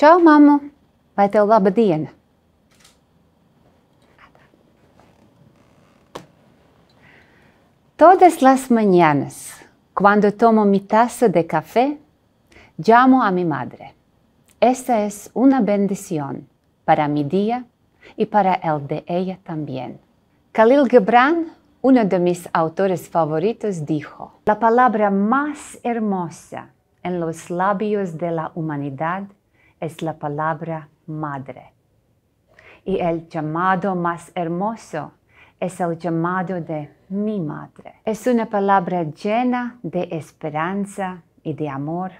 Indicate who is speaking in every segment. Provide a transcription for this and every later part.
Speaker 1: Čau, a vai tev laba diena? Todas las mañanas, cuando tomo mi taza de café, llamo a mi madre. Esa es una bendición para mi día y para el de ella también. Khalil Gibran, uno de mis autores favoritos, dijo, La palabra más hermosa en los labios de la humanidad es la palabra madre. Y el llamado más hermoso es el llamado de mi madre. Es una palabra llena de esperanza y de amor,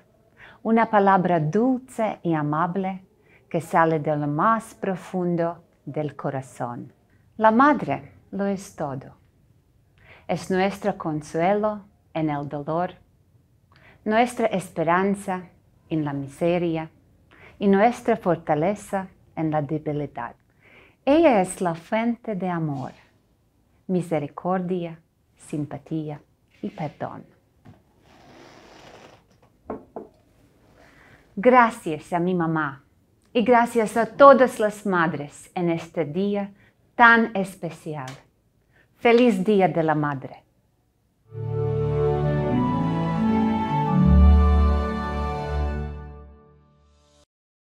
Speaker 1: una palabra dulce y amable que sale de lo más profundo del corazón. La madre lo es todo. Es nuestro consuelo en el dolor, nuestra esperanza en la miseria, y nuestra fortaleza en la debilidad. Ella es la fuente de amor, misericordia, simpatía y perdón. Gracias a mi mamá y gracias a todas las madres en este día tan especial. Feliz Día de la Madre.